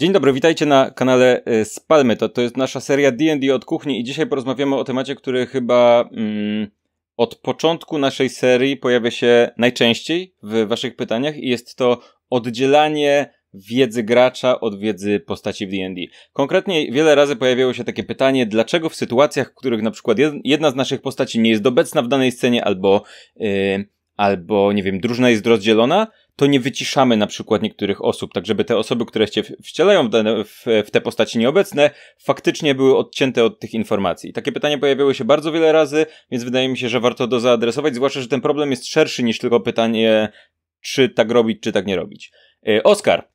Dzień dobry, witajcie na kanale Spalmy. Y, to, to jest nasza seria D&D od kuchni i dzisiaj porozmawiamy o temacie, który chyba mm, od początku naszej serii pojawia się najczęściej w waszych pytaniach i jest to oddzielanie wiedzy gracza od wiedzy postaci w D&D. Konkretnie wiele razy pojawiało się takie pytanie, dlaczego w sytuacjach, w których na przykład jedna z naszych postaci nie jest obecna w danej scenie albo... Yy, albo, nie wiem, drużyna jest rozdzielona, to nie wyciszamy na przykład niektórych osób, tak żeby te osoby, które się wcielają w, dane, w, w te postaci nieobecne, faktycznie były odcięte od tych informacji. Takie pytania pojawiały się bardzo wiele razy, więc wydaje mi się, że warto to zaadresować, zwłaszcza, że ten problem jest szerszy niż tylko pytanie, czy tak robić, czy tak nie robić. E, Oskar,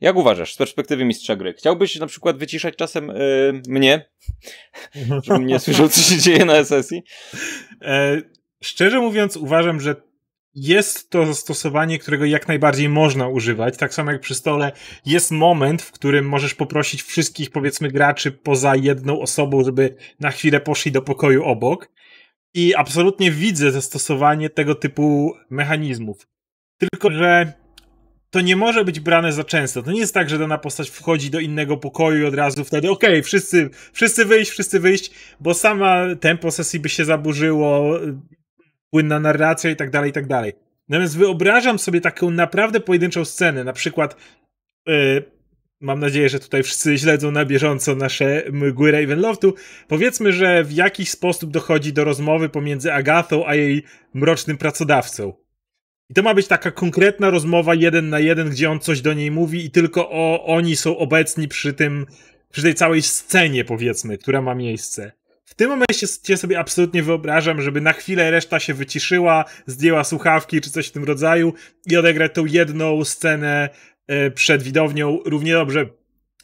jak uważasz, z perspektywy mistrza gry, chciałbyś na przykład wyciszać czasem yy, mnie, żebym nie słyszał, co się dzieje na sesji? E, szczerze mówiąc, uważam, że jest to zastosowanie, którego jak najbardziej można używać. Tak samo jak przy stole jest moment, w którym możesz poprosić wszystkich, powiedzmy, graczy poza jedną osobą, żeby na chwilę poszli do pokoju obok. I absolutnie widzę zastosowanie tego typu mechanizmów. Tylko, że to nie może być brane za często. To nie jest tak, że dana postać wchodzi do innego pokoju i od razu wtedy, okej, okay, wszyscy, wszyscy wyjść, wszyscy wyjść, bo sama tempo sesji by się zaburzyło, płynna narracja i tak dalej, i tak dalej. Natomiast wyobrażam sobie taką naprawdę pojedynczą scenę, na przykład yy, mam nadzieję, że tutaj wszyscy śledzą na bieżąco nasze mgły Ravenloftu. Powiedzmy, że w jakiś sposób dochodzi do rozmowy pomiędzy Agathą a jej mrocznym pracodawcą. I to ma być taka konkretna rozmowa jeden na jeden, gdzie on coś do niej mówi i tylko o, oni są obecni przy tym, przy tej całej scenie, powiedzmy, która ma miejsce. W tym momencie sobie absolutnie wyobrażam, żeby na chwilę reszta się wyciszyła, zdjęła słuchawki czy coś w tym rodzaju i odegrać tą jedną scenę e, przed widownią. Równie dobrze,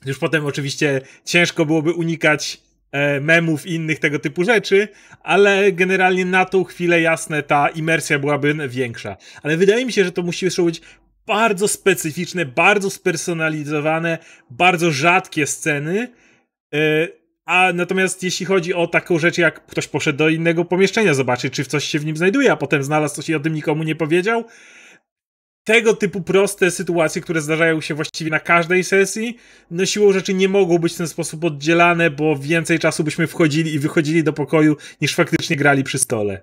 już potem oczywiście ciężko byłoby unikać e, memów i innych tego typu rzeczy, ale generalnie na tą chwilę jasne ta imersja byłaby większa. Ale wydaje mi się, że to musi być bardzo specyficzne, bardzo spersonalizowane, bardzo rzadkie sceny, e, a natomiast jeśli chodzi o taką rzecz, jak ktoś poszedł do innego pomieszczenia zobaczyć, czy coś się w nim znajduje, a potem znalazł coś i o tym nikomu nie powiedział, tego typu proste sytuacje, które zdarzają się właściwie na każdej sesji, no siłą rzeczy nie mogą być w ten sposób oddzielane, bo więcej czasu byśmy wchodzili i wychodzili do pokoju, niż faktycznie grali przy stole.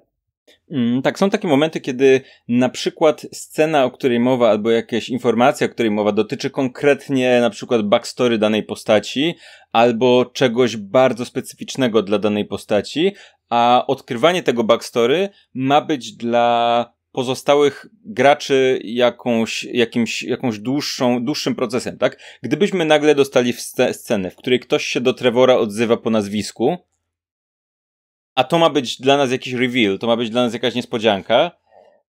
Mm, tak, są takie momenty, kiedy na przykład scena, o której mowa, albo jakaś informacja, o której mowa, dotyczy konkretnie na przykład backstory danej postaci, albo czegoś bardzo specyficznego dla danej postaci, a odkrywanie tego backstory ma być dla pozostałych graczy jakąś, jakimś, jakąś dłuższą, dłuższym procesem, tak? Gdybyśmy nagle dostali w sc- scenę, w której ktoś się do Trevora odzywa po nazwisku, a to ma być dla nas jakiś reveal, to ma być dla nas jakaś niespodzianka,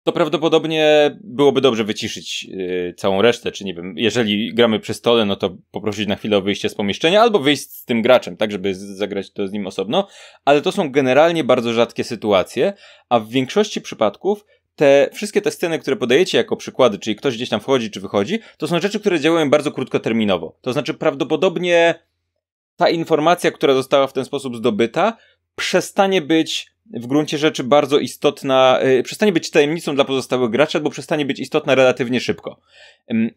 to prawdopodobnie byłoby dobrze wyciszyć yy, całą resztę, czy nie wiem, jeżeli gramy przy stole, no to poprosić na chwilę o wyjście z pomieszczenia albo wyjść z tym graczem, tak, żeby zagrać to z nim osobno, ale to są generalnie bardzo rzadkie sytuacje, a w większości przypadków te wszystkie te sceny, które podajecie jako przykłady, czyli ktoś gdzieś tam wchodzi czy wychodzi, to są rzeczy, które działają bardzo krótkoterminowo. To znaczy prawdopodobnie ta informacja, która została w ten sposób zdobyta, przestanie być w gruncie rzeczy bardzo istotna, y, przestanie być tajemnicą dla pozostałych graczy, albo przestanie być istotna relatywnie szybko.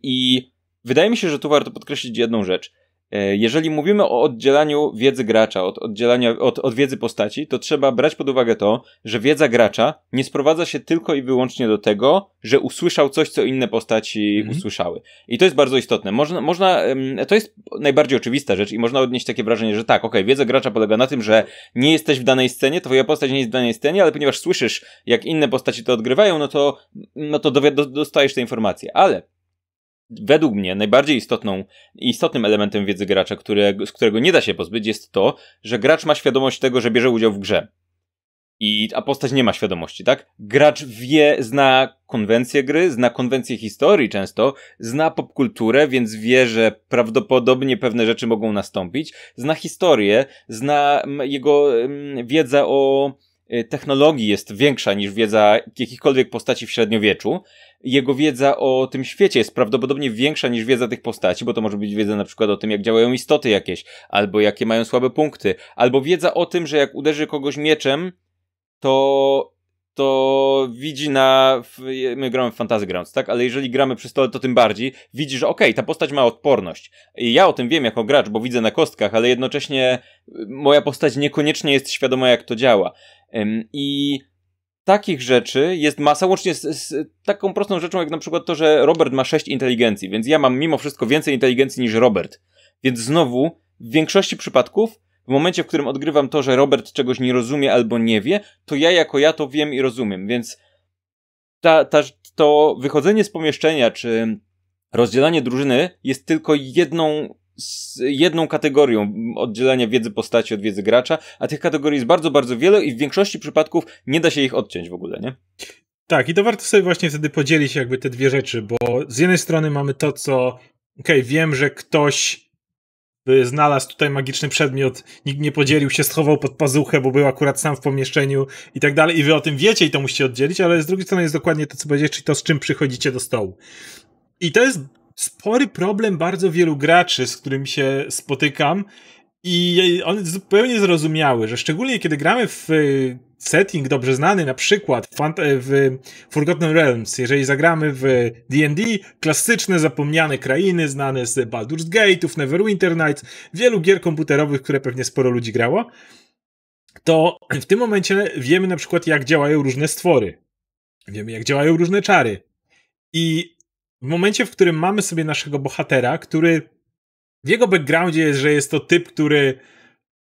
I wydaje mi się, że tu warto podkreślić jedną rzecz. E, jeżeli mówimy o oddzielaniu wiedzy gracza od, oddzielania, od, od wiedzy postaci, to trzeba brać pod uwagę to, że wiedza gracza nie sprowadza się tylko i wyłącznie do tego, że usłyszał coś, co inne postaci mhm. usłyszały. I to jest bardzo istotne. Można, można, to jest najbardziej oczywista rzecz i można odnieść takie wrażenie, że tak, okej, wiedza gracza polega na tym, że nie jesteś w danej scenie, twoja postać nie jest w danej scenie, ale ponieważ słyszysz, jak inne postaci to odgrywają, no to, no to dostajesz te informacje. Ale według mnie najbardziej istotną, istotnym elementem wiedzy gracza, które, z którego nie da się pozbyć, jest to, że gracz ma świadomość tego, że bierze udział w grze. I a postać nie ma świadomości, tak? Gracz wie, zna konwencję gry, zna konwencję historii często, zna popkulturę, więc wie, że prawdopodobnie pewne rzeczy mogą nastąpić, zna historię, zna mm, jego mm, wiedza o Y, technologii jest większa niż wiedza jakichkolwiek postaci w średniowieczu. Jego wiedza o tym świecie jest prawdopodobnie większa niż wiedza tych postaci, bo to może być wiedza na przykład o tym, jak działają istoty jakieś, albo jakie mają słabe punkty, albo wiedza o tym, że jak uderzy kogoś mieczem, to to widzi na. My gramy w Fantasy Grounds, tak? Ale jeżeli gramy przy stole, to tym bardziej widzi, że okej, okay, ta postać ma odporność. I ja o tym wiem jako gracz, bo widzę na kostkach, ale jednocześnie y, moja postać niekoniecznie jest świadoma, jak to działa. I takich rzeczy jest masa, łącznie z, z, taką prostą rzeczą, jak na przykład to, że Robert ma 6 inteligencji, więc ja mam mimo wszystko więcej inteligencji niż Robert. Więc znowu, w większości przypadków w momencie, w którym odgrywam to, że Robert czegoś nie rozumie albo nie wie, to ja jako ja to wiem i rozumiem, więc ta, ta, to wychodzenie z pomieszczenia czy rozdzielanie drużyny jest tylko jedną jedną kategorią oddzielania wiedzy postaci od wiedzy gracza, a tych kategorii jest bardzo, bardzo wiele i w większości przypadków nie da się ich odciąć w ogóle, nie? Tak, i to warto sobie właśnie wtedy podzielić jakby te dwie rzeczy, bo z jednej strony mamy to, co okej, okay, wiem, że ktoś znalazł tutaj magiczny przedmiot, nikt nie podzielił się, schował pod pazuchę, bo był akurat sam w pomieszczeniu i tak dalej. I wy o tym wiecie i to musicie oddzielić, ale z drugiej strony jest dokładnie to, co powiedziałeś, czyli to, z czym przychodzicie do stołu. I to jest spory problem bardzo wielu graczy, z którymi się spotykam, i on zupełnie zrozumiały, że szczególnie kiedy gramy w y, setting dobrze znany, na przykład w Forgotten Realms, jeżeli zagramy w D&D, klasyczne zapomniane krainy znane z Baldur's Gate, of Neverwinter Nights, wielu gier komputerowych, które pewnie sporo ludzi grało, to w tym momencie wiemy na przykład jak działają różne stwory. Wiemy jak działają różne czary. I w momencie, w którym mamy sobie naszego bohatera, który w jego backgroundzie jest, że jest to typ, który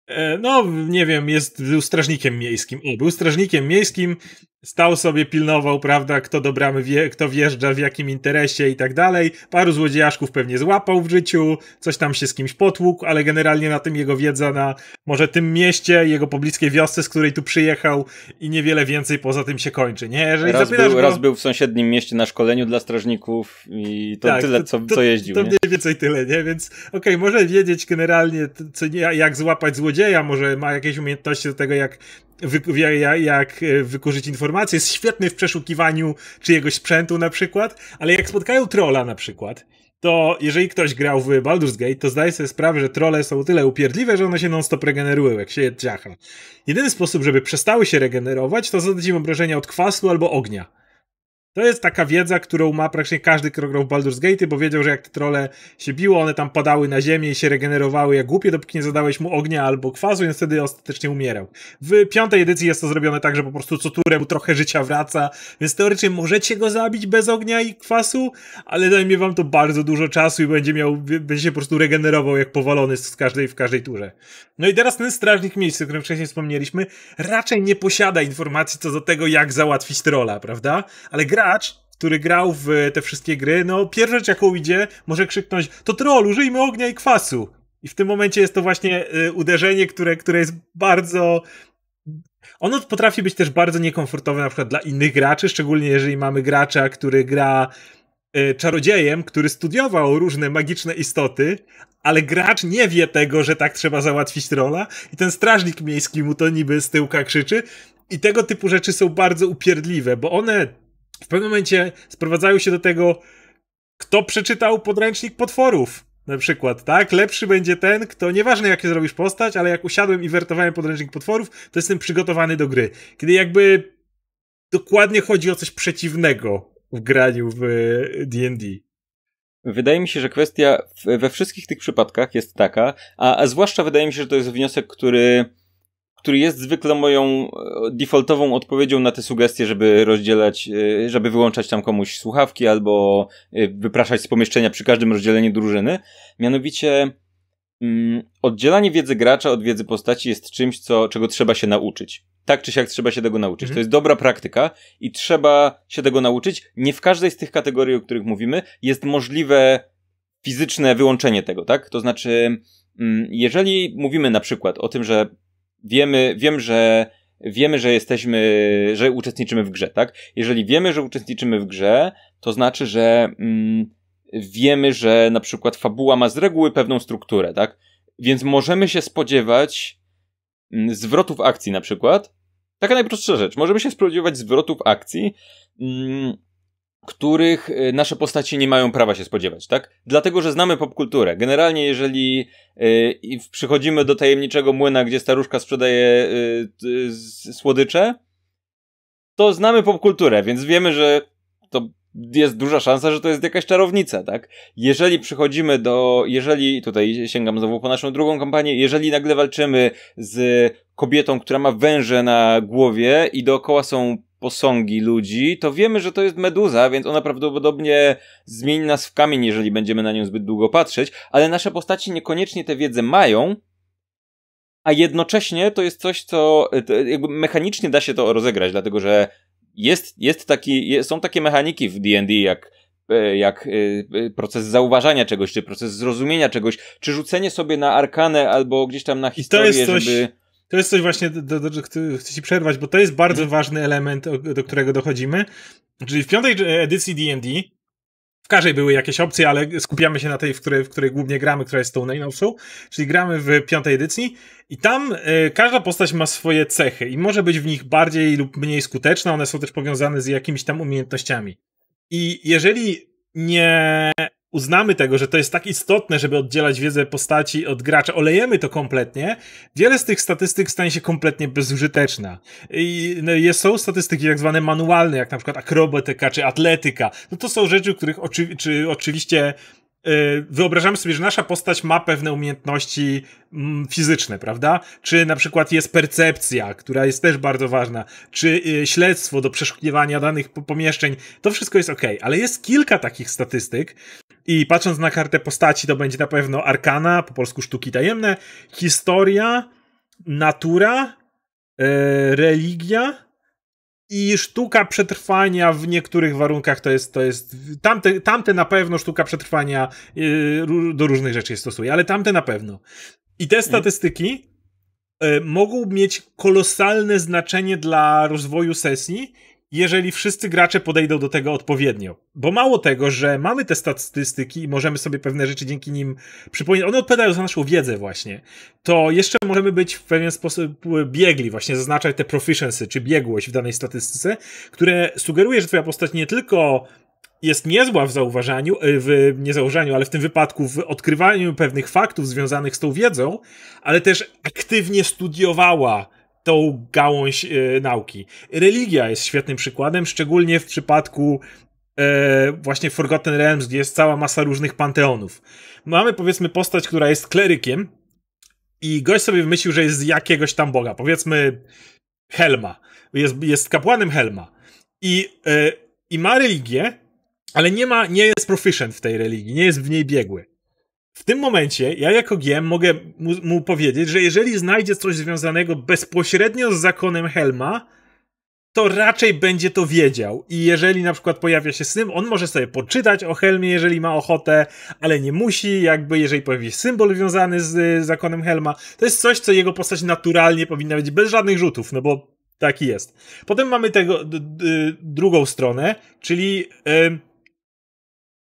e, no, nie wiem, jest, był strażnikiem miejskim. był strażnikiem miejskim Stał sobie, pilnował, prawda, kto do bramy wie, kto wjeżdża, w jakim interesie i tak dalej. Paru złodziejaszków pewnie złapał w życiu, coś tam się z kimś potłukł, ale generalnie na tym jego wiedza na może tym mieście, jego pobliskiej wiosce, z której tu przyjechał i niewiele więcej poza tym się kończy, nie? Jeżeli raz, był, go... raz był w sąsiednim mieście na szkoleniu dla strażników i to tak, tyle, co, to, co jeździł. To, mniej więcej tyle, nie? Więc okej, okay, może wiedzieć generalnie, co, jak złapać złodzieja, może ma jakieś umiejętności do tego, jak wy, jak, e, wykurzyć informacje, Jest świetny w przeszukiwaniu czyjegoś sprzętu na przykład, ale jak spotkają trola na przykład, to jeżeli ktoś grał w Baldur's Gate, to zdaje sobie sprawę, że trole są tyle upierdliwe, że one się non-stop regenerują, jak się je dziacha. Jedyny sposób, żeby przestały się regenerować, to zadać im obrażenia od kwasu albo ognia. To jest taka wiedza, którą ma praktycznie każdy, kto grał w Baldur's Gate, bo wiedział, że jak te trole się biło, one tam padały na ziemię i się regenerowały jak głupie, dopóki nie zadałeś mu ognia albo kwasu, więc wtedy ostatecznie umierał. W piątej edycji jest to zrobione tak, że po prostu co turę mu trochę życia wraca, więc teoretycznie możecie go zabić bez ognia i kwasu, ale zajmie wam to bardzo dużo czasu i będzie miał, będzie się po prostu regenerował jak powalony z każdej, w każdej turze. No i teraz ten strażnik miejsca, o którym wcześniej wspomnieliśmy, raczej nie posiada informacji co do tego, jak załatwić trola, prawda? Ale gra gracz, który grał w te wszystkie gry, no pierwsze jaką idzie, może krzyknąć to troll, użyjmy ognia i kwasu. I w tym momencie jest to właśnie y, uderzenie, które, które jest bardzo ono potrafi być też bardzo niekomfortowe na przykład dla innych graczy, szczególnie jeżeli mamy gracza, który gra y, czarodziejem, który studiował różne magiczne istoty, ale gracz nie wie tego, że tak trzeba załatwić rola i ten strażnik miejski mu to niby z tyłka krzyczy i tego typu rzeczy są bardzo upierdliwe, bo one w pewnym momencie sprowadzają się do tego, kto przeczytał podręcznik potworów. Na przykład, tak? Lepszy będzie ten, kto, nieważne jakie zrobisz postać, ale jak usiadłem i wertowałem podręcznik potworów, to jestem przygotowany do gry. Kiedy jakby dokładnie chodzi o coś przeciwnego w graniu w D&D. E, wydaje mi się, że kwestia we wszystkich tych przypadkach jest taka, a, a zwłaszcza wydaje mi się, że to jest wniosek, który który jest zwykle moją e, defaultową odpowiedzią na te sugestie, żeby rozdzielać, e, żeby wyłączać tam komuś słuchawki albo e, wypraszać z pomieszczenia przy każdym rozdzieleniu drużyny. Mianowicie mm, oddzielanie wiedzy gracza od wiedzy postaci jest czymś, co, czego trzeba się nauczyć. Tak czy siak trzeba się tego nauczyć. Mhm. To jest dobra praktyka i trzeba się tego nauczyć. Nie w każdej z tych kategorii, o których mówimy, jest możliwe fizyczne wyłączenie tego, tak? To znaczy, mm, jeżeli mówimy na przykład o tym, że wiemy, wiem, że wiemy, że jesteśmy, że uczestniczymy w grze, tak? Jeżeli wiemy, że uczestniczymy w grze, to znaczy, że mm, wiemy, że na przykład fabuła ma z reguły pewną strukturę, tak? Więc możemy się spodziewać mm, zwrotów akcji na przykład. Taka najprostsza rzecz. Możemy się spodziewać zwrotów akcji. Mm, których y, nasze postacie nie mają prawa się spodziewać, tak? Dlatego, że znamy popkulturę. Generalnie, jeżeli yy, przychodzimy do tajemniczego młyna, gdzie staruszka sprzedaje yy, yy, słodycze, to znamy popkulturę, więc wiemy, że to jest duża szansa, że to jest jakaś czarownica, tak? Jeżeli przychodzimy do, jeżeli, tutaj sięgam znowu po naszą drugą kampanię, jeżeli nagle walczymy z kobietą, która ma węże na głowie i dookoła są posągi ludzi, to wiemy, że to jest meduza, więc ona prawdopodobnie zmieni nas w kamień, jeżeli będziemy na nią zbyt długo patrzeć, ale nasze postaci niekoniecznie tę wiedzę mają, a jednocześnie to jest coś, co e, jakby mechanicznie da się to rozegrać, dlatego że jest, jest taki, są takie mechaniki w D&D jak e, jak e, proces zauważania czegoś, czy proces zrozumienia czegoś, czy rzucenie sobie na arkanę albo gdzieś tam na historię, I to jest coś, żeby... To jest coś właśnie, do, do, do, chcę ci przerwać, bo to jest bardzo mhm. ważny element, do którego dochodzimy. Czyli w piątej e, edycji D&D w każdej były jakieś opcje, ale skupiamy się na tej, w której, w której głównie gramy, która jest tą najnowszą, czyli gramy w piątej edycji i tam y, każda postać ma swoje cechy i może być w nich bardziej lub mniej skuteczna, one są też powiązane z jakimiś tam umiejętnościami. I jeżeli nie uznamy tego, że to jest tak istotne, żeby oddzielać wiedzę postaci od gracza, olejemy to kompletnie, wiele z tych statystyk stanie się kompletnie bezużyteczna. I no, jest, są statystyki tak zwane manualne, jak na przykład akrobatyka czy atletyka. No to są rzeczy, których oczy, czy oczywiście Y, wyobrażamy sobie, że nasza postać ma pewne umiejętności mm, fizyczne, prawda? Czy na przykład jest percepcja, która jest też bardzo ważna, czy y, śledztwo do przeszukiwania danych pomieszczeń, to wszystko jest ok, ale jest kilka takich statystyk. I patrząc na kartę postaci, to będzie na pewno arkana, po polsku sztuki tajemne, historia, natura, y, religia, i sztuka przetrwania w niektórych warunkach to jest, to jest, tamte, tamte na pewno sztuka przetrwania yy, do różnych rzeczy się stosuje, ale tamte na pewno. I te statystyki, y, mogą mieć kolosalne znaczenie dla rozwoju sesji, jeżeli wszyscy gracze podejdą do tego odpowiednio. Bo mało tego, że mamy te statystyki i możemy sobie pewne rzeczy dzięki nim przypominać, one odpowiadają za naszą wiedzę właśnie, to jeszcze możemy być w pewien sposób biegli, właśnie zaznaczać te proficiency, czy biegłość w danej statystyce, które sugeruje, że twoja postać nie tylko jest niezła w zauważaniu, y, w nie ale w tym wypadku w odkrywaniu pewnych faktów związanych z tą wiedzą, ale też aktywnie studiowała tą gałąź e, nauki. Religia jest świetnym przykładem, szczególnie w przypadku e, właśnie Forgotten Realms, gdzie jest cała masa różnych panteonów. Mamy powiedzmy postać, która jest klerykiem i gość sobie wymyślił, że jest z jakiegoś tam boga, powiedzmy Helma. Jest, jest kapłanem Helma. I, e, I ma religię, ale nie ma, nie jest proficient w tej religii, nie jest w niej biegły. W tym momencie ja jako GM mogę mu, mu, powiedzieć, że jeżeli znajdzie coś związanego bezpośrednio z zakonem Helma, to raczej będzie to wiedział. I jeżeli na przykład pojawia się sym, on może sobie poczytać o Helmie, jeżeli ma ochotę, ale nie musi, jakby jeżeli pojawi się symbol związany z, z zakonem Helma. To jest coś, co jego postać naturalnie powinna być bez żadnych rzutów, no bo taki jest. Potem mamy tego drugą stronę, czyli... Yy,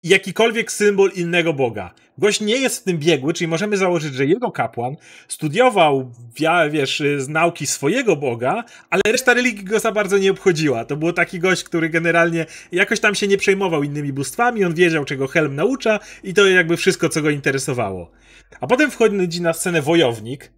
jakikolwiek symbol innego Boga. Gość nie jest w tym biegły, czyli możemy założyć, że jego kapłan studiował, wiesz, z nauki swojego Boga, ale reszta religii go za bardzo nie obchodziła. To był taki gość, który generalnie jakoś tam się nie przejmował innymi bóstwami, on wiedział, czego Helm naucza i to jakby wszystko, co go interesowało. A potem wchodzi na scenę wojownik,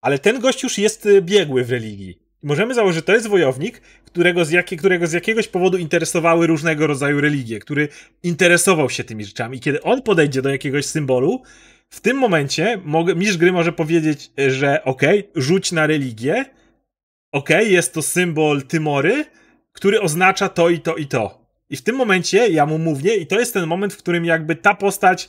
ale ten gość już jest y, biegły w religii. Możemy założyć, że to jest wojownik, którego z, którego z jakiegoś powodu interesowały różnego rodzaju religie, który interesował się tymi rzeczami. I kiedy on podejdzie do jakiegoś symbolu, w tym momencie mogę, mistrz gry może powiedzieć, że okej, okay, rzuć na religię, okej, okay, jest to symbol Tymory, który oznacza to i to i to. I w tym momencie ja mu mówię, i to jest ten moment, w którym jakby ta postać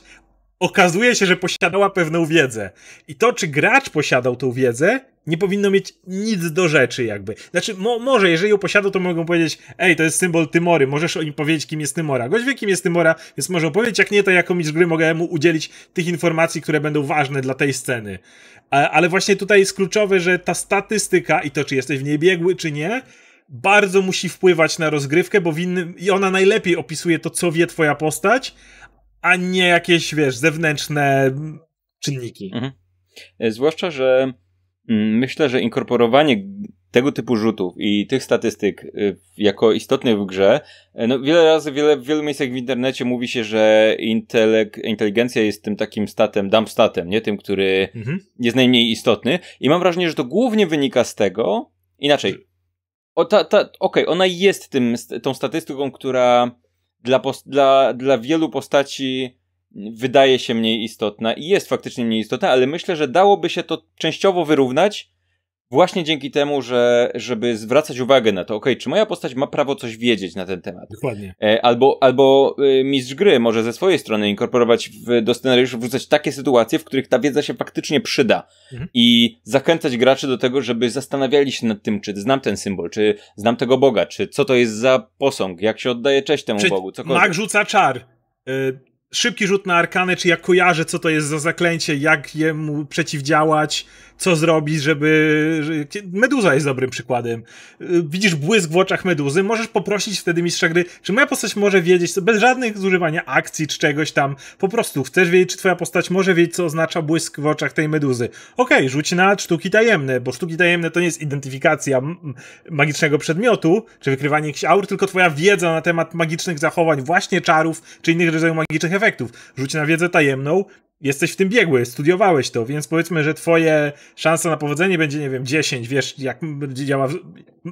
okazuje się, że posiadała pewną wiedzę. I to, czy gracz posiadał tą wiedzę, nie powinno mieć nic do rzeczy, jakby. Znaczy, mo może, jeżeli ją posiadał, to mogą powiedzieć, ej, to jest symbol Tymory, możesz o nim powiedzieć, kim jest Tymora. Gość wie, kim jest Tymora, więc może opowiedzieć, jak nie, to jako mistrz gry mogę mu udzielić tych informacji, które będą ważne dla tej sceny. A ale właśnie tutaj jest kluczowe, że ta statystyka i to, czy jesteś w niej biegły, czy nie, bardzo musi wpływać na rozgrywkę, bo w innym, i ona najlepiej opisuje to, co wie twoja postać, a nie jakieś, wiesz, zewnętrzne czynniki. Mhm. E, zwłaszcza, że mm, myślę, że inkorporowanie tego typu rzutów i tych statystyk e, jako istotnych w grze, e, no wiele razy, wiele, w wielu miejscach w internecie mówi się, że intelek, inteligencja jest tym takim statem, dump statem, nie? Tym, który mhm. jest najmniej istotny. I mam wrażenie, że to głównie wynika z tego, inaczej, o, ta, ta, okej, okay, ona jest tym, tą statystyką, która dla, dla, dla wielu postaci wydaje się mniej istotna i jest faktycznie mniej istotna, ale myślę, że dałoby się to częściowo wyrównać, Właśnie dzięki temu, że, żeby zwracać uwagę na to, ok, czy moja postać ma prawo coś wiedzieć na ten temat. Dokładnie. E, albo, albo y, mistrz gry może ze swojej strony inkorporować w, do scenariuszu, wrzucać takie sytuacje, w których ta wiedza się faktycznie przyda mhm. i zachęcać graczy do tego, żeby zastanawiali się nad tym, czy znam ten symbol, czy znam tego Boga, czy co to jest za posąg, jak się oddaje cześć temu czy Bogu, cokolwiek. Mag rzuca czar. Y, szybki rzut na arkany, czy ja kojarzę, co to jest za zaklęcie, jak jemu przeciwdziałać, co zrobić, żeby... Meduza jest dobrym przykładem. Y, widzisz błysk w oczach meduzy, możesz poprosić wtedy mistrza gry, czy moja postać może wiedzieć, bez żadnych zużywania akcji czy czegoś tam, po prostu chcesz wiedzieć, czy twoja postać może wiedzieć, co oznacza błysk w oczach tej meduzy. Okej, okay, rzuć na sztuki tajemne, bo sztuki tajemne to nie jest identyfikacja magicznego przedmiotu, czy wykrywanie jakichś aur, tylko twoja wiedza na temat magicznych zachowań, właśnie czarów, czy innych rodzajów magicznych efektów. Rzuć na wiedzę tajemną, jesteś w tym biegły, studiowałeś to, więc powiedzmy, że twoje szansa na powodzenie będzie, nie wiem, 10, wiesz, jak działa...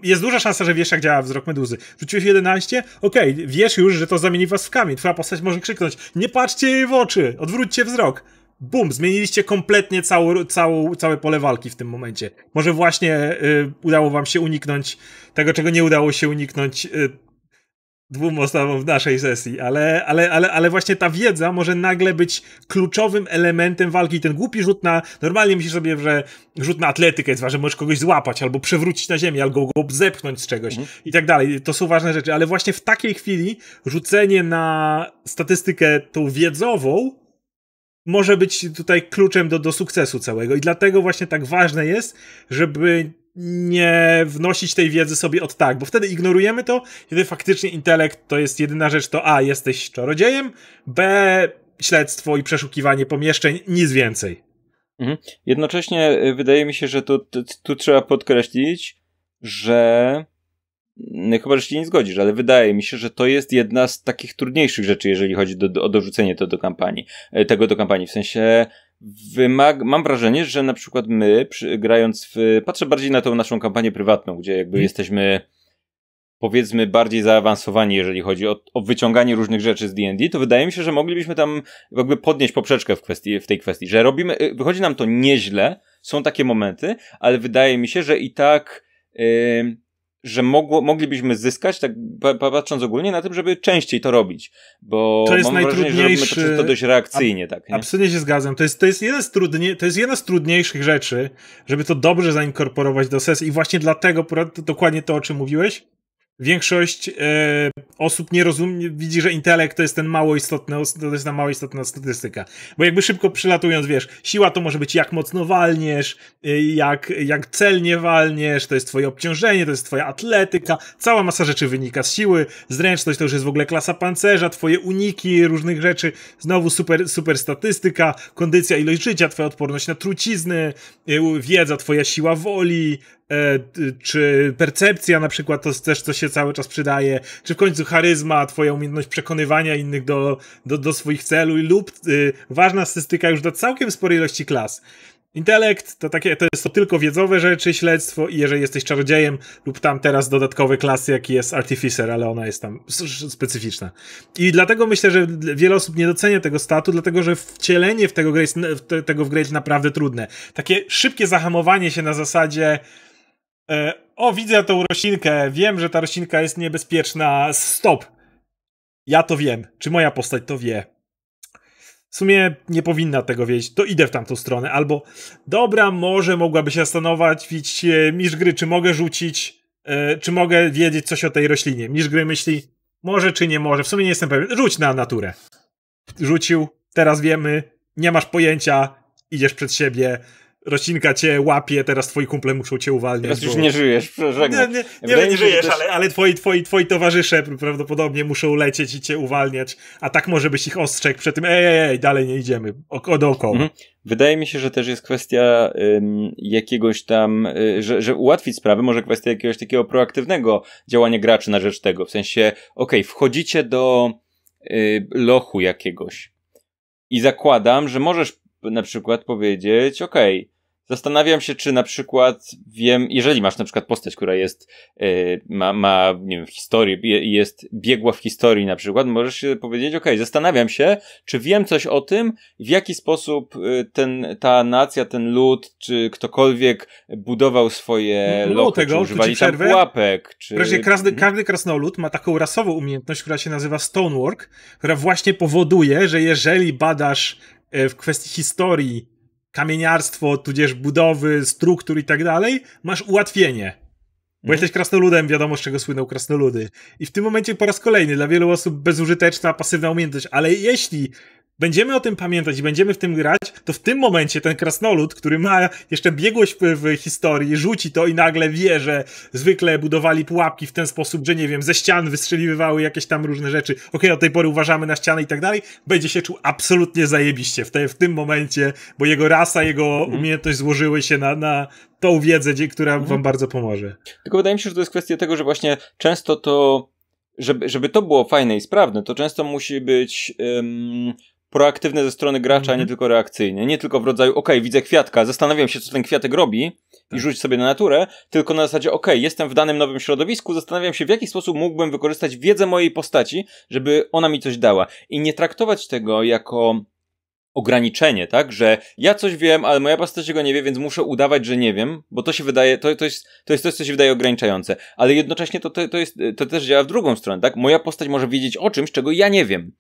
Jest duża szansa, że wiesz, jak działa wzrok meduzy. Rzuciłeś 11? Okej, okay, wiesz już, że to zamieni was w kamień. Twoja postać może krzyknąć, nie patrzcie jej w oczy, odwróćcie wzrok. Bum, zmieniliście kompletnie całą, całą, całe pole walki w tym momencie. Może właśnie y, udało wam się uniknąć tego, czego nie udało się uniknąć y, dwóm osobom w naszej sesji, ale, ale, ale, ale właśnie ta wiedza może nagle być kluczowym elementem walki. Ten głupi rzut na, normalnie myślisz sobie, że rzut na atletykę jest ważny, możesz kogoś złapać, albo przewrócić na ziemię, albo go zepchnąć z czegoś mhm. i tak dalej. To są ważne rzeczy, ale właśnie w takiej chwili rzucenie na statystykę tą wiedzową może być tutaj kluczem do, do sukcesu całego i dlatego właśnie tak ważne jest, żeby nie wnosić tej wiedzy sobie od tak, bo wtedy ignorujemy to, kiedy faktycznie intelekt to jest jedyna rzecz, to a, jesteś czarodziejem, b, śledztwo i przeszukiwanie pomieszczeń, nic więcej. Mhm. Jednocześnie y, wydaje mi się, że tu, tu, tu trzeba podkreślić, że no, chyba, że się nie zgodzisz, ale wydaje mi się, że to jest jedna z takich trudniejszych rzeczy, jeżeli chodzi do, do, o dorzucenie to do kampanii, y, tego do kampanii, w sensie mam wrażenie, że na przykład my, przy, grając w, patrzę bardziej na tą naszą kampanię prywatną, gdzie jakby hmm. jesteśmy powiedzmy bardziej zaawansowani, jeżeli chodzi o, o wyciąganie różnych rzeczy z D&D, to wydaje mi się, że moglibyśmy tam jakby podnieść poprzeczkę w, kwestii, w tej kwestii, że robimy, y, wychodzi nam to nieźle, są takie momenty, ale wydaje mi się, że i tak yy, że mogło, moglibyśmy zyskać, tak patrząc ogólnie, na tym, żeby częściej to robić. Bo to jest mam wrażenie, że robimy to dość reakcyjnie. tak, nie? Absolutnie się zgadzam. To jest, to, jest jedna z trudnie, to jest jedna z trudniejszych rzeczy, żeby to dobrze zainkorporować do sesji i właśnie dlatego dokładnie to, o czym mówiłeś, większość e, osób nie rozumie, widzi, że intelekt to jest ten mało istotny, to jest ta mało istotna statystyka. Bo jakby szybko przylatując, wiesz, siła to może być jak mocno walniesz, e, jak, jak celnie walniesz, to jest twoje obciążenie, to jest twoja atletyka, cała masa rzeczy wynika z siły, zręczność to już jest w ogóle klasa pancerza, twoje uniki różnych rzeczy, znowu super, super statystyka, kondycja, ilość życia, twoja odporność na trucizny, e, wiedza, twoja siła woli, E, czy percepcja na przykład to też co się cały czas przydaje, czy w końcu charyzma, twoja umiejętność przekonywania innych do, do, do swoich celów lub y, ważna statystyka już do całkiem sporej ilości klas. Intelekt to takie, to jest to tylko wiedzowe rzeczy, śledztwo i jeżeli jesteś czarodziejem lub tam teraz dodatkowe klasy, jaki jest Artificer, ale ona jest tam specyficzna. I dlatego myślę, że wiele osób nie docenia tego statu, dlatego że wcielenie w tego, w te, tego w grę jest naprawdę trudne. Takie szybkie zahamowanie się na zasadzie E, o, widzę tą roślinkę, wiem, że ta roślinka jest niebezpieczna, stop. Ja to wiem, czy moja postać to wie. W sumie nie powinna tego wiedzieć, to idę w tamtą stronę. Albo, dobra, może mogłaby się zastanowić e, misz gry, czy mogę rzucić, e, czy mogę wiedzieć coś o tej roślinie. Misz gry myśli, może czy nie może, w sumie nie jestem pewien, rzuć na naturę. Rzucił, teraz wiemy, nie masz pojęcia, idziesz przed siebie, roślinka cię łapie, teraz twoi kumple muszą cię uwalniać. Teraz bo... już nie żyjesz, żegnaj. Nie, nie, nie, nie, nie żyjesz, też... ale, ale twoi, twoi, twoi towarzysze prawdopodobnie muszą lecieć i cię uwalniać, a tak może byś ich ostrzegł przed tym, ej, ej, ej dalej nie idziemy, o, dookoła. Mhm. Wydaje mi się, że też jest kwestia ym, jakiegoś tam, y, że, że ułatwić sprawę, może kwestia jakiegoś takiego proaktywnego działania graczy na rzecz tego, w sensie, okej, okay, wchodzicie do y, lochu jakiegoś, i zakładam, że możesz na przykład powiedzieć, ok, zastanawiam się, czy na przykład wiem, jeżeli masz na przykład postać, która jest, yy, ma, ma, nie wiem, historię, jest biegła w historii na przykład, możesz się powiedzieć, ok, zastanawiam się, czy wiem coś o tym, w jaki sposób y, ten, ta nacja, ten lud, czy ktokolwiek budował swoje no, no loty, tego, czy używali czy tam pułapek, czy... Wreszcie każdy, mhm. każdy krasnolud ma taką rasową umiejętność, która się nazywa stonework, która właśnie powoduje, że jeżeli badasz E, w kwestii historii, kamieniarstwo, tudzież budowy, struktur i tak dalej, masz ułatwienie. Bo mhm. jesteś krasnoludem, wiadomo z czego słyną krasnoludy. I w tym momencie po raz kolejny dla wielu osób bezużyteczna, pasywna umiejętność, ale jeśli będziemy o tym pamiętać i będziemy w tym grać, to w tym momencie ten krasnolud, który ma jeszcze biegłość w historii, rzuci to i nagle wie, że zwykle budowali pułapki w ten sposób, że nie wiem, ze ścian wystrzeliwywały jakieś tam różne rzeczy, okej, okay, od tej pory uważamy na ściany i tak dalej, będzie się czuł absolutnie zajebiście w, te, w tym momencie, bo jego rasa, jego mhm. umiejętność złożyły się na, na tą wiedzę, która mhm. wam bardzo pomoże. Tylko wydaje mi się, że to jest kwestia tego, że właśnie często to żeby, żeby to było fajne i sprawne, to często musi być um, proaktywne ze strony gracza, a nie mhm. tylko reakcyjne. Nie tylko w rodzaju, ok, widzę kwiatka, zastanawiam się, co ten kwiatek robi tak. i rzuć sobie na naturę, tylko na zasadzie, ok, jestem w danym nowym środowisku, zastanawiam się, w jaki sposób mógłbym wykorzystać wiedzę mojej postaci, żeby ona mi coś dała. I nie traktować tego jako ograniczenie, tak? Że ja coś wiem, ale moja postać tego nie wie, więc muszę udawać, że nie wiem, bo to się wydaje, to, to, jest, to jest coś, co się wydaje ograniczające. Ale jednocześnie to, to, to, jest, to też działa w drugą stronę, tak? Moja postać może wiedzieć o czymś, czego ja nie wiem.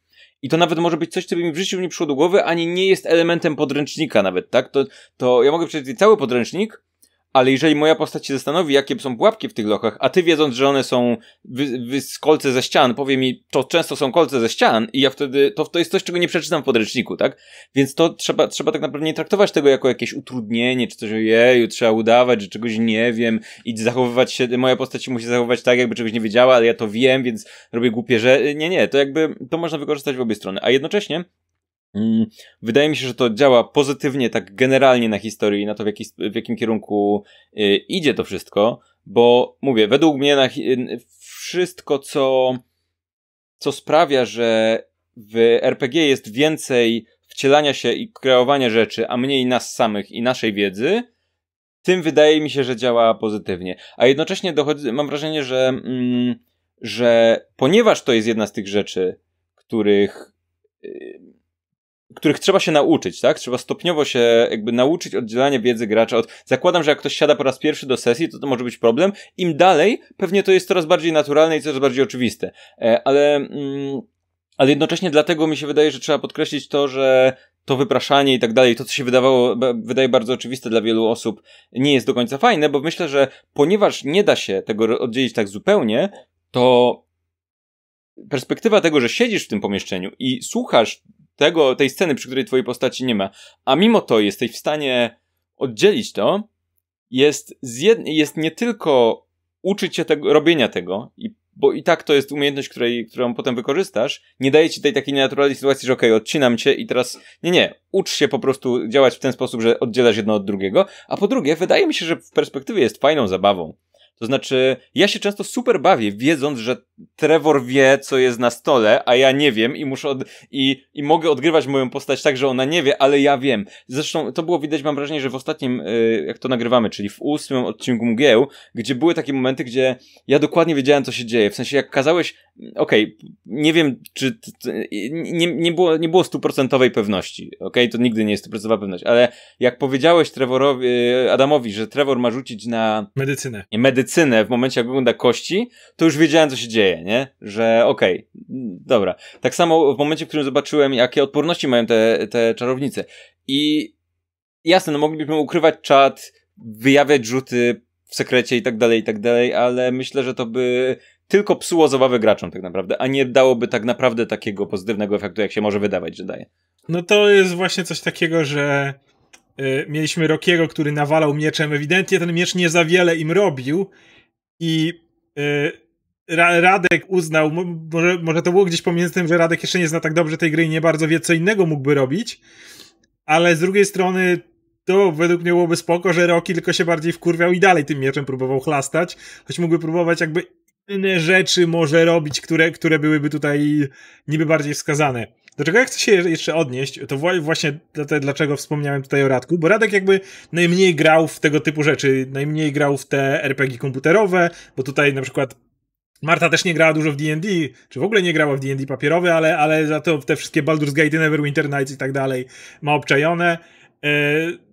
I to nawet może być coś, co by mi w życiu nie przyszło do głowy, ani nie jest elementem podręcznika nawet, tak? To, to ja mogę przeczytać cały podręcznik, ale jeżeli moja postać się zastanowi, jakie są pułapki w tych lochach, a ty wiedząc, że one są wy, wy z kolce ze ścian, powie mi, to często są kolce ze ścian i ja wtedy, to, to jest coś, czego nie przeczytam w podręczniku, tak? Więc to trzeba, trzeba tak naprawdę nie traktować tego jako jakieś utrudnienie, czy coś, jeju, trzeba udawać, że czegoś nie wiem i zachowywać się, moja postać musi zachowywać tak, jakby czegoś nie wiedziała, ale ja to wiem, więc robię głupie, że nie, nie, to jakby, to można wykorzystać w obie strony. A jednocześnie Mm, wydaje mi się, że to działa pozytywnie, tak generalnie na historii, na to, w, jaki, w jakim kierunku y, idzie to wszystko, bo mówię, według mnie na, wszystko, co, co sprawia, że w RPG jest więcej wcielania się i kreowania rzeczy, a mniej nas samych i naszej wiedzy, tym wydaje mi się, że działa pozytywnie. A jednocześnie dochodzi, mam wrażenie, że, mm, że ponieważ to jest jedna z tych rzeczy, których. Y, których trzeba się nauczyć, tak? Trzeba stopniowo się jakby nauczyć oddzielania wiedzy gracza od... Zakładam, że jak ktoś siada po raz pierwszy do sesji, to to może być problem. Im dalej, pewnie to jest coraz bardziej naturalne i coraz bardziej oczywiste. E, ale... Mm, ale jednocześnie dlatego mi się wydaje, że trzeba podkreślić to, że to wypraszanie i tak dalej, to co się wydawało, wydaje bardzo oczywiste dla wielu osób, nie jest do końca fajne, bo myślę, że ponieważ nie da się tego oddzielić tak zupełnie, to perspektywa tego, że siedzisz w tym pomieszczeniu i słuchasz tego, tej sceny, przy której twojej postaci nie ma, a mimo to jesteś w stanie oddzielić to, jest, jest nie tylko uczyć się tego, robienia tego, i, bo i tak to jest umiejętność, której, którą potem wykorzystasz, nie daje ci tej takiej nienaturalnej sytuacji, że okej, okay, odcinam cię i teraz, nie, nie, ucz się po prostu działać w ten sposób, że oddzielasz jedno od drugiego, a po drugie, wydaje mi się, że w perspektywie jest fajną zabawą. To znaczy, ja się często super bawię, wiedząc, że Trevor wie, co jest na stole, a ja nie wiem i muszę od... i, i mogę odgrywać moją postać tak, że ona nie wie, ale ja wiem. Zresztą to było widać, mam wrażenie, że w ostatnim, yy, jak to nagrywamy, czyli w ósmym odcinku Mgieł, gdzie były takie momenty, gdzie ja dokładnie wiedziałem, co się dzieje. W sensie, jak kazałeś, okej, okay, nie wiem, czy... T, t, nie, nie było nie było stuprocentowej pewności, okej? Okay? To nigdy nie jest stuprocentowa pewność, ale jak powiedziałeś Trevorowi, Adamowi, że Trevor ma rzucić na... Medycynę. Medycynę medycynę w momencie, jak wygląda kości, to już wiedziałem, co się dzieje, nie? Że okej, okay, dobra. Tak samo w momencie, w którym zobaczyłem, jakie odporności mają te, te czarownice. I jasne, no moglibyśmy ukrywać czat, wyjawiać rzuty w sekrecie i tak dalej, i tak dalej, ale myślę, że to by tylko psuło zabawę graczom tak naprawdę, a nie dałoby tak naprawdę takiego pozytywnego efektu, jak się może wydawać, że daje. No to jest właśnie coś takiego, że E, mieliśmy Rokiego, który nawalał mieczem. Ewidentnie ten miecz nie za wiele im robił i e, Radek uznał, może, może to było gdzieś pomiędzy tym, że Radek jeszcze nie zna tak dobrze tej gry i nie bardzo wie, co innego mógłby robić, ale z drugiej strony to według mnie byłoby spoko, że Roki tylko się bardziej wkurwiał i dalej tym mieczem próbował chlastać, choć mógłby próbować jakby inne rzeczy może robić, które, które byłyby tutaj niby bardziej wskazane. Do czego ja chcę się jeszcze odnieść, to właśnie dlaczego wspomniałem tutaj o Radku, bo Radek jakby najmniej grał w tego typu rzeczy, najmniej grał w te RPG komputerowe, bo tutaj na przykład Marta też nie grała dużo w D&D, czy w ogóle nie grała w D&D papierowe, ale, ale za to te wszystkie Baldur's Gate, Neverwinter Nights i tak dalej ma obczajone. Yy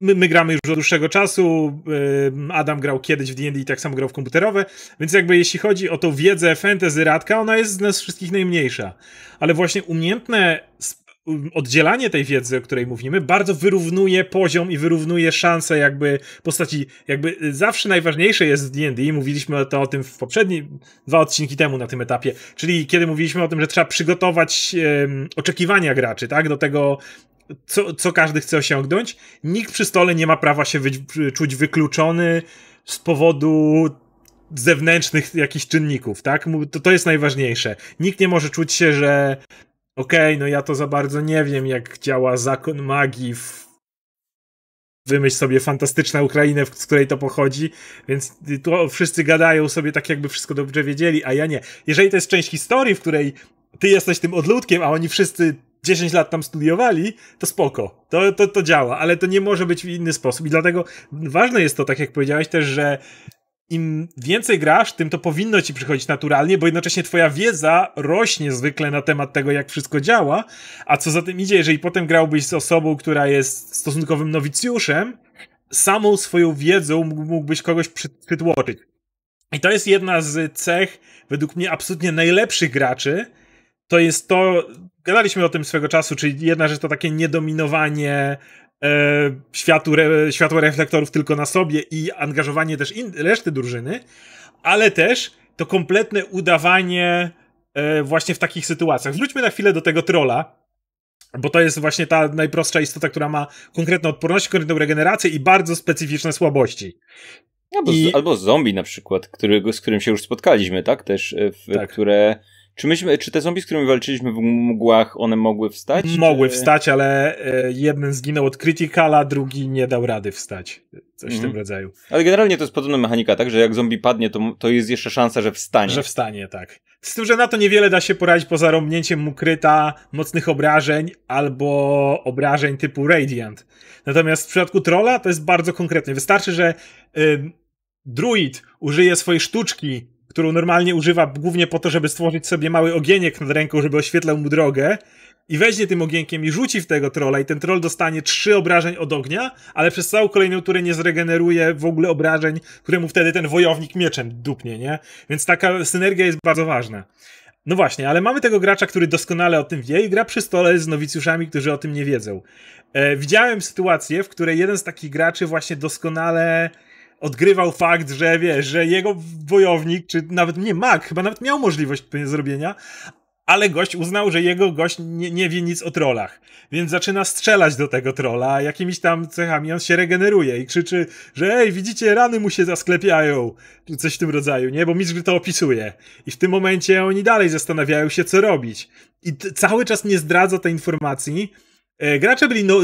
My, my, gramy już od dłuższego czasu, yy, Adam grał kiedyś w D&D i tak samo grał w komputerowe, więc jakby jeśli chodzi o tą wiedzę fantasy Radka, ona jest z nas wszystkich najmniejsza. Ale właśnie umiejętne um, oddzielanie tej wiedzy, o której mówimy, bardzo wyrównuje poziom i wyrównuje szanse jakby postaci. Jakby zawsze najważniejsze jest w D&D, mówiliśmy to o tym w poprzednim, dwa odcinki temu na tym etapie, czyli kiedy mówiliśmy o tym, że trzeba przygotować um, oczekiwania graczy, tak, do tego co, co każdy chce osiągnąć. Nikt przy stole nie ma prawa się wy, czuć wykluczony z powodu zewnętrznych jakichś czynników, tak? To, to jest najważniejsze. Nikt nie może czuć się, że okej, okay, no ja to za bardzo nie wiem, jak działa zakon magii w wymyśl sobie fantastyczną Ukrainę, z której to pochodzi, więc tu wszyscy gadają sobie tak, jakby wszystko dobrze wiedzieli, a ja nie. Jeżeli to jest część historii, w której ty jesteś tym odludkiem, a oni wszyscy 10 lat tam studiowali, to spoko, to, to, to działa, ale to nie może być w inny sposób i dlatego ważne jest to, tak jak powiedziałeś też, że im więcej grasz, tym to powinno ci przychodzić naturalnie, bo jednocześnie twoja wiedza rośnie zwykle na temat tego, jak wszystko działa, a co za tym idzie, jeżeli potem grałbyś z osobą, która jest stosunkowym nowicjuszem, samą swoją wiedzą mógłbyś kogoś przytłoczyć. I to jest jedna z cech, według mnie, absolutnie najlepszych graczy, to jest to, gadaliśmy o tym swego czasu, czyli jedna rzecz to takie niedominowanie e, światu, re, światła reflektorów tylko na sobie i angażowanie też in, reszty drużyny, ale też to kompletne udawanie e, właśnie w takich sytuacjach. Wróćmy na chwilę do tego trola, bo to jest właśnie ta najprostsza istota, która ma konkretną odporność, konkretną regenerację i bardzo specyficzne słabości. Albo, I... z, albo zombie na przykład, którego, z którym się już spotkaliśmy, tak? Też, e, w, tak. które czy, myśmy, czy te zombie, z którymi walczyliśmy w mgłach, one mogły wstać? Mogły czy... wstać, ale e, jeden zginął od Criticala, drugi nie dał rady wstać. Coś w tym mhm. rodzaju. Ale generalnie to jest podobna mechanika, tak? Że jak zombie padnie, to, to jest jeszcze szansa, że wstanie. Że wstanie, tak. Z tym, że na to niewiele da się poradzić poza rąbnięciem mu kryta, mocnych obrażeń albo obrażeń typu Radiant. Natomiast w przypadku trolla to jest bardzo konkretnie. Wystarczy, że y, druid użyje swojej sztuczki którą normalnie używa głównie po to, żeby stworzyć sobie mały ogieniek nad ręką, żeby oświetlał mu drogę. I weźmie tym ogienkiem i rzuci w tego trolla i ten troll dostanie trzy obrażeń od ognia, ale przez całą kolejną turę nie zregeneruje w ogóle obrażeń, które mu wtedy ten wojownik mieczem dupnie, nie? Więc taka synergia jest bardzo ważna. No właśnie, ale mamy tego gracza, który doskonale o tym wie i gra przy stole z nowicjuszami, którzy o tym nie wiedzą. E, widziałem sytuację, w której jeden z takich graczy właśnie doskonale odgrywał fakt, że wiesz, że jego wojownik, czy nawet nie Mac, chyba nawet miał możliwość zrobienia, ale gość uznał, że jego gość nie, nie, wie nic o trolach. Więc zaczyna strzelać do tego trola jakimiś tam cechami. On się regeneruje i krzyczy, że ej, widzicie, rany mu się zasklepiają. Czy coś w tym rodzaju, nie? Bo Mitch to opisuje. I w tym momencie oni dalej zastanawiają się, co robić. I cały czas nie zdradza tej informacji, E, gracze byli no,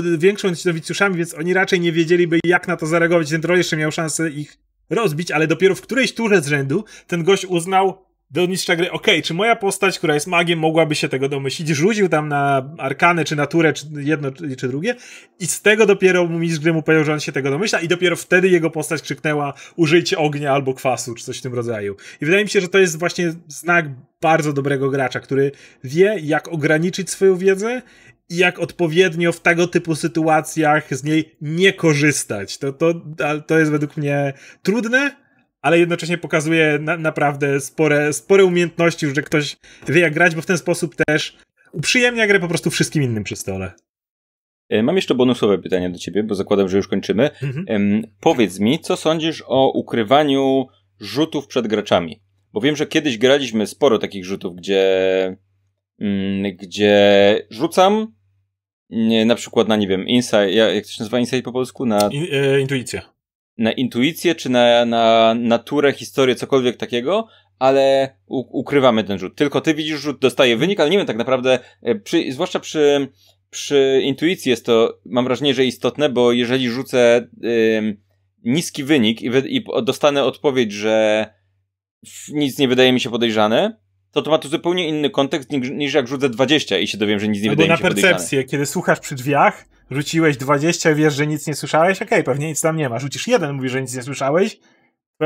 niż nowicjuszami, więc oni raczej nie wiedzieliby, jak na to zareagować. Ten troll jeszcze miał szansę ich rozbić, ale dopiero w którejś turze z rzędu ten gość uznał do mistrza gry, okej, okay, czy moja postać, która jest magiem, mogłaby się tego domyślić? Rzucił tam na arkany, czy naturę, czy jedno, czy drugie i z tego dopiero mistrz gry mu powiedział, że on się tego domyśla i dopiero wtedy jego postać krzyknęła użyjcie ognia albo kwasu, czy coś w tym rodzaju. I wydaje mi się, że to jest właśnie znak bardzo dobrego gracza, który wie, jak ograniczyć swoją wiedzę i jak odpowiednio w tego typu sytuacjach z niej nie korzystać. To, to, to jest według mnie trudne, ale jednocześnie pokazuje na, naprawdę spore, spore umiejętności, że ktoś wie jak grać, bo w ten sposób też uprzyjemnia grę po prostu wszystkim innym przy stole. E, mam jeszcze bonusowe pytanie do ciebie, bo zakładam, że już kończymy. Mhm. Powiedz mi, co sądzisz o ukrywaniu rzutów przed graczami? Bo wiem, że kiedyś graliśmy sporo takich rzutów, gdzie Mm, gdzie rzucam na przykład na, nie wiem, insight, jak to się nazywa insight po polsku? Na... In, e, Na intuicję, czy na, na naturę, historię, cokolwiek takiego, ale u, ukrywamy ten rzut. Tylko ty widzisz rzut, dostaje wynik, ale nie wiem tak naprawdę, e, przy, zwłaszcza przy, przy intuicji jest to, mam wrażenie, że istotne, bo jeżeli rzucę niski wynik i, wy, i dostanę odpowiedź, że nic nie wydaje mi się podejrzane, to to ma tu zupełnie inny kontekst niż, niż jak rzucę 20 i się dowiem, że nic nie Albo wydaje mi się na percepcję, kiedy słuchasz przy drzwiach, rzuciłeś 20, wiesz, że nic nie słyszałeś, okej, okay, pewnie nic tam nie ma. Rzucisz jeden, mówisz, że nic nie słyszałeś,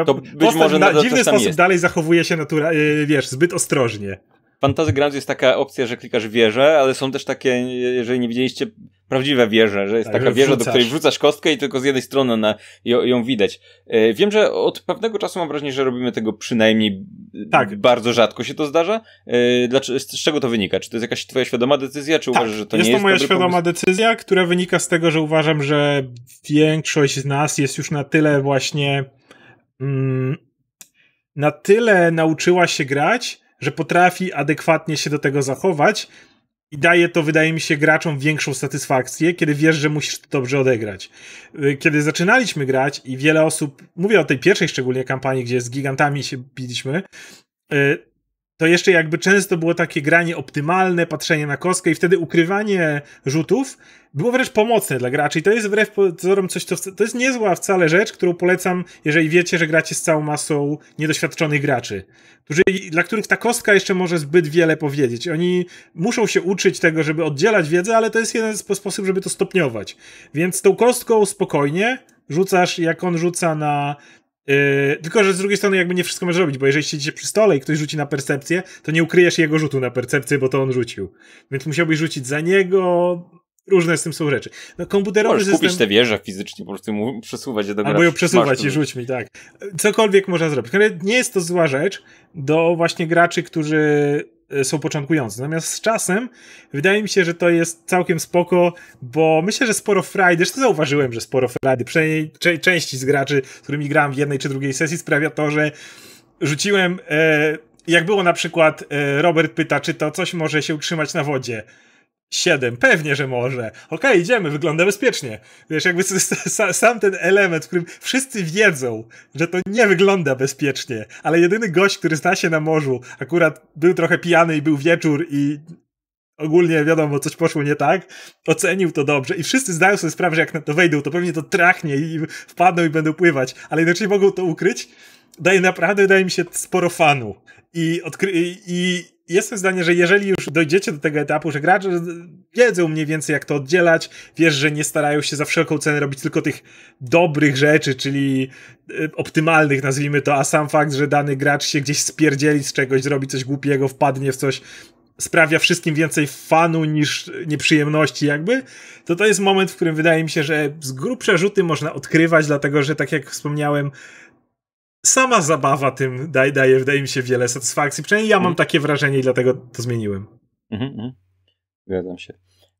to być może na dziwny sposób jest. dalej zachowuje się natura, y, wiesz, zbyt ostrożnie. Fantasy Grounds jest taka opcja, że klikasz wieżę, ale są też takie, jeżeli nie widzieliście, prawdziwe wieże, że jest tak, taka wieża, do której wrzucasz kostkę i tylko z jednej strony na ją, ją widać. E, wiem, że od pewnego czasu mam wrażenie, że robimy tego przynajmniej tak. bardzo rzadko się to zdarza. E, dlaczego, z, czego to wynika? Czy to jest jakaś twoja świadoma decyzja, czy tak. uważasz, że to jest nie jest Jest to moja świadoma pomysł? decyzja, która wynika z tego, że uważam, że większość z nas jest już na tyle właśnie mm, na tyle nauczyła się grać, że potrafi adekwatnie się do tego zachować i daje to, wydaje mi się, graczom większą satysfakcję, kiedy wiesz, że musisz to dobrze odegrać. Y, kiedy zaczynaliśmy grać i wiele osób, mówię o tej pierwszej szczególnie kampanii, gdzie z gigantami się biliśmy, y, to jeszcze jakby często było takie granie optymalne, patrzenie na kostkę i wtedy ukrywanie rzutów było wręcz pomocne dla graczy. I to jest wbrew pozorom coś, co to jest niezła wcale rzecz, którą polecam, jeżeli wiecie, że gracie z całą masą niedoświadczonych graczy, którzy, dla których ta kostka jeszcze może zbyt wiele powiedzieć. Oni muszą się uczyć tego, żeby oddzielać wiedzę, ale to jest jeden sposób, żeby to stopniować. Więc tą kostką spokojnie, rzucasz, jak on rzuca na Yy, tylko, że z drugiej strony jakby nie wszystko możesz robić, bo jeżeli siedzicie przy stole i ktoś rzuci na percepcję, to nie ukryjesz jego rzutu na percepcję, bo to on rzucił. Więc musiałbyś rzucić za niego, różne z tym są rzeczy. No, komputerowy Możesz system... kupić tę wieżę fizycznie, po prostu mu przesuwać je do Albo ją przesuwać i rzuć mi, tak. Cokolwiek można zrobić. Ale nie jest to zła rzecz do właśnie graczy, którzy Y, są początkujące, Natomiast z czasem wydaje mi się, że to jest całkiem spoko, bo myślę, że sporo frajdy, zresztą zauważyłem, że sporo frajdy, przynajmniej części z graczy, z którymi grałem w jednej czy drugiej sesji, sprawia to, że rzuciłem, e, jak było na przykład e, Robert pyta, czy to coś może się utrzymać na wodzie. Siedem, pewnie, że może. Okej, okay, idziemy, wygląda bezpiecznie. Wiesz, jakby sam ten element, w którym wszyscy wiedzą, że to nie wygląda bezpiecznie, ale jedyny gość, który zna się na morzu, akurat był trochę pijany i był wieczór i ogólnie wiadomo, coś poszło nie tak, ocenił to dobrze i wszyscy zdają sobie sprawę, że jak na to wejdą, to pewnie to trachnie i wpadną i będą pływać, ale inaczej mogą to ukryć. Daje naprawdę, daje mi się, sporo fanu. I, odkry- i jestem zdania, że jeżeli już dojdziecie do tego etapu, że gracze wiedzą mniej więcej jak to oddzielać, wiesz, że nie starają się za wszelką cenę robić tylko tych dobrych rzeczy, czyli e, optymalnych nazwijmy to, a sam fakt, że dany gracz się gdzieś spierdzieli z czegoś, zrobi coś głupiego, wpadnie w coś, sprawia wszystkim więcej fanu niż nieprzyjemności jakby, to to jest moment, w którym wydaje mi się, że z grubsza rzuty można odkrywać, dlatego że tak jak wspomniałem, sama zabawa tym daje, daje, wydaje mi się, wiele satysfakcji. Przynajmniej ja mam mm. takie wrażenie i dlatego to zmieniłem. Mhm, mhm. Zgadzam się.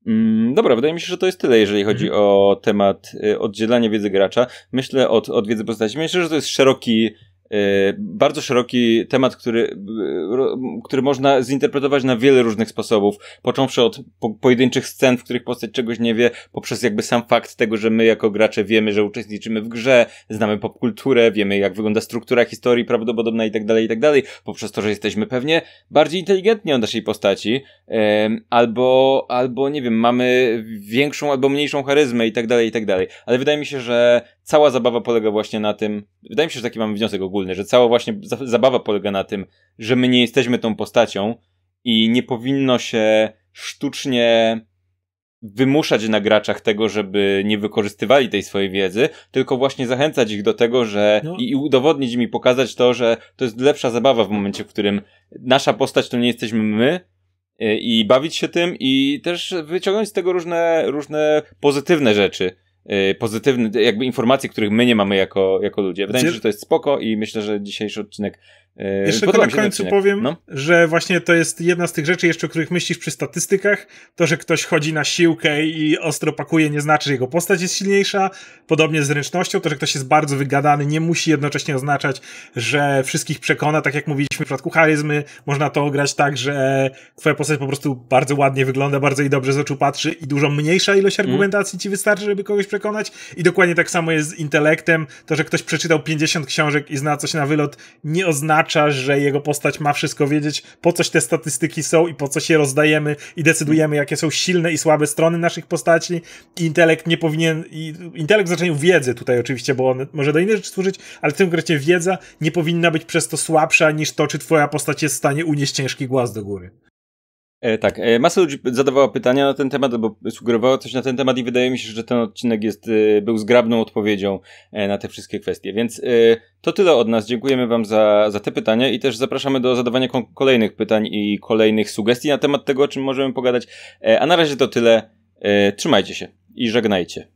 Mm, dobra, wydaje mi się, że to jest tyle, jeżeli chodzi mhm. o temat y, oddzielania wiedzy gracza. Myślę od, od wiedzy postaci. Myślę, że to jest szeroki Y, bardzo szeroki temat, który, y, który można zinterpretować na wiele różnych sposobów, począwszy od po, pojedynczych scen, w których postać czegoś nie wie, poprzez jakby sam fakt tego, że my jako gracze wiemy, że uczestniczymy w grze, znamy popkulturę, wiemy jak wygląda struktura historii prawdopodobna i tak dalej, i tak dalej, poprzez to, że jesteśmy pewnie bardziej inteligentni od naszej postaci, albo, albo nie wiem, mamy większą albo mniejszą charyzmę i tak dalej, i tak dalej. Ale wydaje mi się, że cała zabawa polega właśnie na tym, wydaje mi się, że taki mamy wniosek ogólny, że cała właśnie zabawa polega na tym, że my nie jesteśmy tą postacią i nie powinno się sztucznie wymuszać na graczach tego, żeby nie wykorzystywali tej swojej wiedzy, tylko właśnie zachęcać ich do tego, że no. i, udowodnić mi, pokazać to, że to jest lepsza zabawa w momencie, w którym nasza postać to nie jesteśmy my, y, i bawić się tym i też wyciągnąć z tego różne, różne pozytywne rzeczy. Y, pozytywne, jakby informacje, których my nie mamy jako, jako ludzie. Wydaje mi się, znaczy- że to jest spoko i myślę, że dzisiejszy odcinek Yy, jeszcze Podoba na końcu powiem, no? że właśnie to jest jedna z tych rzeczy, jeszcze o których myślisz przy statystykach. To, że ktoś chodzi na siłkę i ostro pakuje, nie znaczy, że jego postać jest silniejsza. Podobnie z ręcznością, to, że ktoś jest bardzo wygadany, nie musi jednocześnie oznaczać, że wszystkich przekona. Tak jak mówiliśmy w przypadku charyzmy, można to grać tak, że twoja postać po prostu bardzo ładnie wygląda, bardzo i dobrze z oczu patrzy i dużo mniejsza ilość mhm. argumentacji mm. ci wystarczy, żeby kogoś przekonać. I dokładnie tak samo jest z intelektem. To, że ktoś przeczytał 50 książek i zna coś na wylot, nie oznacza, że jego postać ma wszystko wiedzieć, po coś te statystyki są i po co się rozdajemy i decydujemy, jakie są silne i słabe strony naszych postaci. I intelekt nie powinien, i intelekt w znaczeniu wiedzy tutaj oczywiście, bo on może do innych rzeczy służyć, ale w tym konkrecie wiedza nie powinna być przez to słabsza niż to, czy twoja postać jest w stanie unieść ciężki głaz do góry. E, tak, e, masa ludzi zadawała pytania na ten temat, albo sugerowała coś na ten temat i wydaje mi się, że ten odcinek jest, e, był zgrabną odpowiedzią na te wszystkie kwestie. Więc to tyle od nas. Dziękujemy Wam za, za te pytania i też zapraszamy do zadawania kolejnych pytań i kolejnych sugestii na temat tego, o czym możemy pogadać. a na razie to tyle. trzymajcie się i żegnajcie.